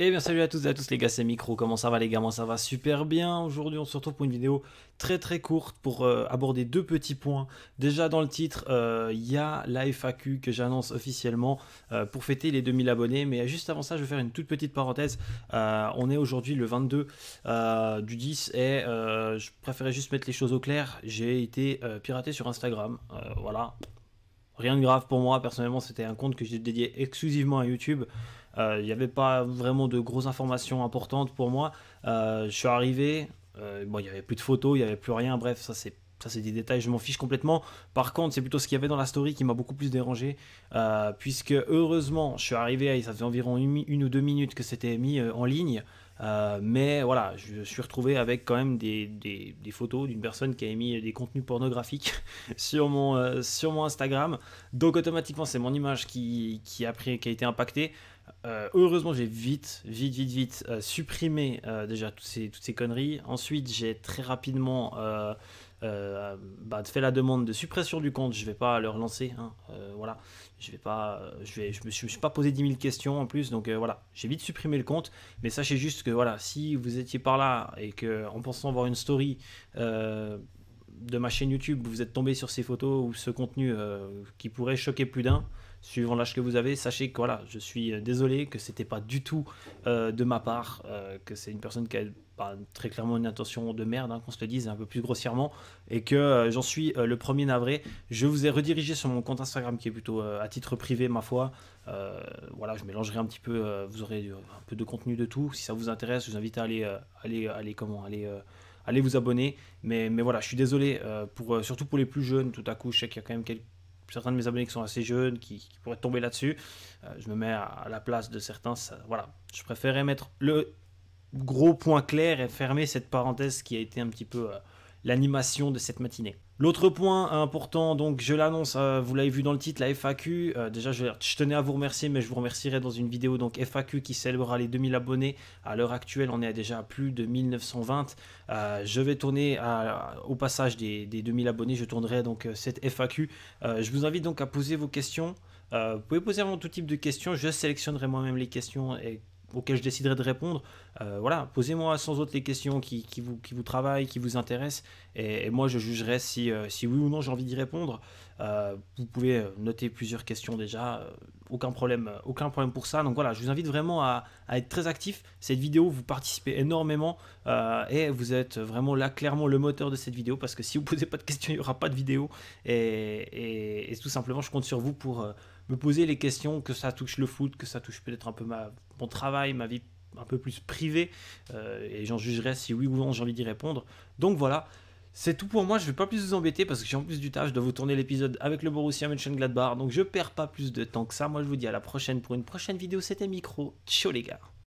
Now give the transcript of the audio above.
eh bien salut à tous et à tous les gars, c'est Micro, comment ça va les gars Moi ça va super bien, aujourd'hui on se retrouve pour une vidéo très très courte pour euh, aborder deux petits points. Déjà dans le titre, euh, il y a la FAQ que j'annonce officiellement euh, pour fêter les 2000 abonnés, mais juste avant ça je vais faire une toute petite parenthèse. on est aujourd'hui le 22 du 10 et je préférais juste mettre les choses au clair, j'ai été piraté sur Instagram, voilà. Rien de grave pour moi, personnellement c'était un compte que j'ai dédié exclusivement à YouTube. Il euh, n'y avait pas vraiment de grosses informations importantes pour moi. Euh, je suis arrivé, euh, bon, il n'y avait plus de photos, il n'y avait plus rien, bref, ça c'est ça c'est des détails, je m'en fiche complètement. Par contre, c'est plutôt ce qu'il y avait dans la story qui m'a beaucoup plus dérangé, puisque heureusement, je suis arrivé, ça faisait environ une, ou deux minutes que c'était mis en ligne. Euh, mais voilà, je suis retrouvé avec quand même des, photos d'une personne qui a mis des contenus pornographiques sur mon, euh, sur mon Instagram. Donc automatiquement, c'est mon image qui, a, été impactée. Euh, heureusement, j'ai vite, vite, vite, vite supprimé déjà toutes ces, toutes ces conneries. Ensuite, j'ai très rapidement... Bah, fait la demande de suppression du compte, je ne vais pas leur lancer. Hein voilà, je vais pas, euh, je vais, je me, suis, pas posé 10 000 questions en plus, donc euh, voilà, j'ai vite supprimé le compte. Mais sachez juste que voilà, si vous étiez par là et que en pensant voir une story euh, de ma chaîne YouTube vous êtes tombé sur ces photos ou ce contenu euh, qui pourrait choquer plus d'un, suivant l'âge que vous avez, sachez que voilà, je suis euh, désolé que c'était pas du tout euh, de ma part, que c'est une personne qui a bah, très clairement une intention de merde, hein, qu'on se le dise un peu plus grossièrement, et que j'en suis le premier navré. Je vous ai redirigé sur mon compte Instagram qui est plutôt à titre privé, ma foi. voilà, je mélangerai un petit peu, vous aurez un peu de contenu de tout. Si ça vous intéresse, je vous invite à aller, aller, aller comment, aller allez vous abonner. Mais, voilà, je suis désolé, euh, pour, euh, surtout pour les plus jeunes, tout à coup, je sais qu'il y a quand même certains de mes abonnés qui sont assez jeunes, qui, pourraient tomber là-dessus. Euh, je me mets à, la place de certains. voilà, je préférais mettre le gros point clair et fermer cette parenthèse qui a été un petit peu l'animation de cette matinée. L'autre point important, donc je l'annonce, euh, vous l'avez vu dans le titre, la FAQ. Euh, déjà, je, je, tenais à vous remercier, mais je vous remercierai dans une vidéo donc FAQ qui célébrera les 2000 abonnés. À l'heure actuelle, on est déjà à plus de 1920. Euh, je vais tourner au passage des, des, 2000 abonnés, je tournerai donc cette FAQ. je vous invite donc à poser vos questions. vous pouvez poser vraiment tout type de questions. Je sélectionnerai moi-même les questions et auxquels je déciderai de répondre. Euh, voilà, posez-moi sans autre les questions qui, vous, qui vous travaillent, qui vous intéressent, et, moi je jugerai si, euh, si oui ou non j'ai envie d'y répondre. Euh, vous pouvez noter plusieurs questions déjà, aucun problème, aucun problème pour ça. Donc voilà, je vous invite vraiment à, à être très actif. Cette vidéo, vous participez énormément, et vous êtes vraiment là clairement le moteur de cette vidéo, parce que si vous posez pas de questions, il n'y aura pas de vidéo, et, et, et, tout simplement je compte sur vous pour me poser les questions, que ça touche le foot, que ça touche peut-être un peu mon travail, ma vie un peu plus privée, euh, et j'en jugerai si oui ou non j'ai envie d'y répondre. Donc voilà, c'est tout pour moi, je ne vais pas plus vous embêter parce que j'ai en plus du temps. je dois vous tourner l'épisode avec le Borussia Mönchengladbach, donc je perds pas plus de temps que ça, moi je vous dis à la prochaine pour une prochaine vidéo, c'était Micro, ciao les gars